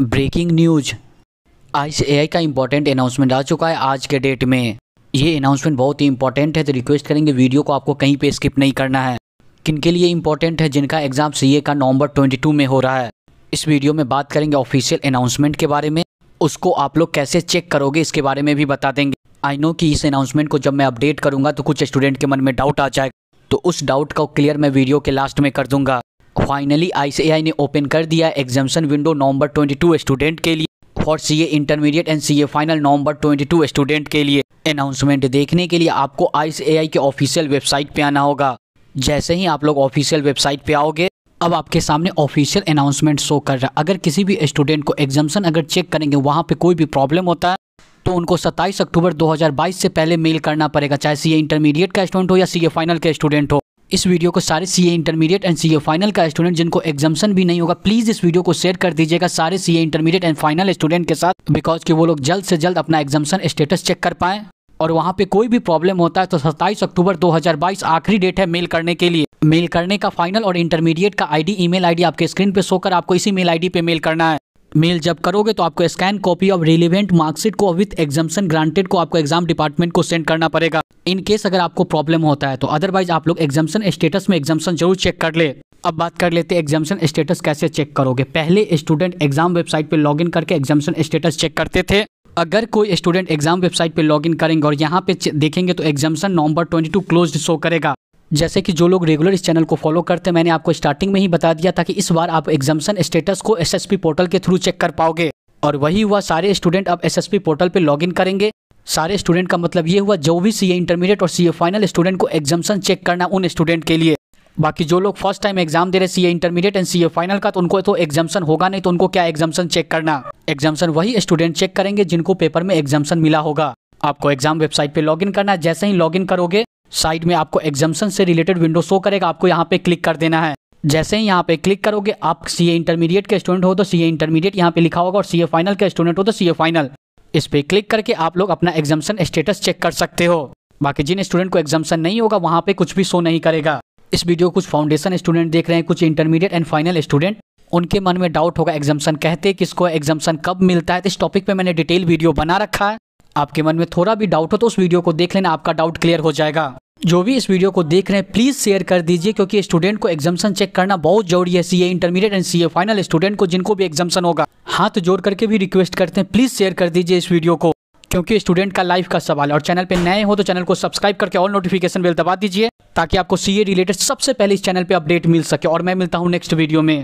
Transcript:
breaking news आई का important announcement आ चुका है आज के डेट में ये अनाउंसमेंट बहुत ही इंपॉर्टेंट है तो रिक्वेस्ट करेंगे वीडियो को आपको कहीं पे स्किप नहीं करना है किन के लिए इंपॉर्टेंट है जिनका एग्जाम सी का नवंबर 22 में हो रहा है इस वीडियो में बात करेंगे ऑफिशियल अनाउंसमेंट के बारे में उसको आप लोग कैसे चेक करोगे इसके बारे में भी बता देंगे आई नो कि इस अनाउंसमेंट को जब मैं अपडेट करूंगा तो कुछ स्टूडेंट के मन में डाउट आ जाएगा तो उस डाउट का क्लियर मैं वीडियो के लास्ट में कर दूंगा फाइनली आई ने ओपन कर दिया एग्जामेशन विंडो नवंबर 22 स्टूडेंट के लिए और C intermediate and C final नवंबर 22 स्टूडेंट के लिए अनाउंसमेंट देखने के लिए आपको आई के ऑफिशियल वेबसाइट पे आना होगा जैसे ही आप लोग ऑफिशियल वेबसाइट पे आओगे अब आपके सामने ऑफिशियल अनाउंसमेंट शो कर रहा है अगर किसी भी स्टूडेंट को एग्जामेशन अगर चेक करेंगे वहाँ पे कोई भी प्रॉब्लम होता है तो उनको सत्ताईस अक्टूबर दो से पहले मेल करना पड़ेगा चाहे सी इंटरमीडिएट का स्टूडेंट हो या सी फाइनल का स्टूडेंट हो इस वीडियो को सारे C intermediate and C final का स्टूडेंट जिनको एग्जामेशन भी नहीं होगा प्लीज़ इस वीडियो को शेयर कर दीजिएगा सारे C intermediate and final student के साथ बिकॉज कि वो लोग जल्द से जल्द अपना एग्जामेशन स्टेटस चेक कर पाए और वहाँ पे कोई भी प्रॉब्लम होता है तो 27 अक्टूबर 2022 आखिरी डेट है मेल करने के लिए मेल करने का फाइनल और इंटरमीडिएट का आईडी ईमेल आईडी आपके स्क्रीन पे शो कर आपको इसी मेल आईडी पे मेल करना है मेल जब करोगे तो आपको scan copy of relevant marksheet को विथ एग्जामेशन ग्रांटेड को आपको एग्जाम डिपार्टमेंट को सेंड करना पड़ेगा इन केस अगर आपको प्रॉब्लम होता है तो अदरवाइज आप लोग एग्जामेशन स्टेटस में एग्जामेशन जरूर चेक कर ले अब बात कर लेते हैं एग्जामेशन स्टेटस कैसे चेक करोगे पहले स्टूडेंट एग्जाम वेबसाइट पर लॉग करके एग्जामेशन स्टेटस चेक करते थे अगर कोई स्टूडेंट एग्जाम वेबसाइट पर लॉग करेंगे और यहाँ पे देखेंगे तो एग्जामेशन नवंबर टू क्लोज शो करेगा जैसे कि जो लोग रेगुलर इस चैनल को फॉलो करते हैं मैंने आपको स्टार्टिंग में ही बता दिया था कि इस बार आप एग्जामेशन स्टेटस को एसएसपी पोर्टल के थ्रू चेक कर पाओगे और वही हुआ सारे स्टूडेंट अब एसएसपी पोर्टल पर लॉगिन करेंगे सारे स्टूडेंट का मतलब ये हुआ जो भी सीए इंटरमीडिएट और सीए फाइनल स्टूडेंट को एग्जामेशन चेक करना उन स्टूडेंट के लिए बाकी जो लोग फर्स्ट टाइम एग्जाम दे रहे CA intermediate and CA final का तो उनको तो एग्जामेशन होगा नहीं तो उनको क्या एग्जामेशन चेक करना एग्जामेशन वही स्टूडेंट चेक करेंगे जिनको पेपर में एग्जामेशन मिला होगा आपको एग्जाम वेबसाइट पे लॉगिन करना है जैसे ही लॉगिन करोगे साइड में आपको एग्जामेशन से रिलेटेड विंडो शो करेगा आपको यहाँ पे क्लिक कर देना है जैसे ही यहाँ पे क्लिक करोगे आप सी ए इंटरमीडिएट के स्टूडेंट हो तो सी ए इंटरमीडिएट यहाँ पे लिखा होगा और सी ए फाइनल के स्टूडेंट हो तो सी ए फाइनल इस पे क्लिक करके आप लोग अपना एग्जामेशन स्टेटस चेक कर सकते हो बाकी जिन स्टूडेंट को एग्जामेशन नहीं होगा वहाँ पे कुछ भी शो नहीं करेगा इस वीडियो कुछ फाउंडेशन स्टूडेंट देख रहे हैं कुछ इंटरमीडिएट एंड फाइनल स्टूडेंट उनके मन में डाउट होगा एग्जामेशन कहते किसको एग्जामेशन कब मिलता है तो इस टॉपिक पे मैंने डिटेल वीडियो बना रखा है आपके मन में थोड़ा भी डाउट हो तो उस वीडियो को देख लेना आपका डाउट क्लियर हो जाएगा जो भी इस वीडियो को देख रहे हैं प्लीज़ शेयर कर दीजिए क्योंकि स्टूडेंट को एग्जामेशन चेक करना बहुत जरूरी है CA intermediate and CA final student को जिनको भी एग्जामेशन होगा हाथ जोड़ करके भी रिक्वेस्ट करते हैं प्लीज़ शेयर कर दीजिए इस वीडियो को क्योंकि स्टूडेंट का लाइफ का सवाल है और चैनल पर नए हो तो चैनल को सब्सक्राइब करके ऑल नोटिफिकेशन बिल दबा दीजिए ताकि आपको सीए रिलेटेड सबसे पहले इस चैनल पर अपडेट मिल सके और मैं मिलता हूँ नेक्स्ट वीडियो में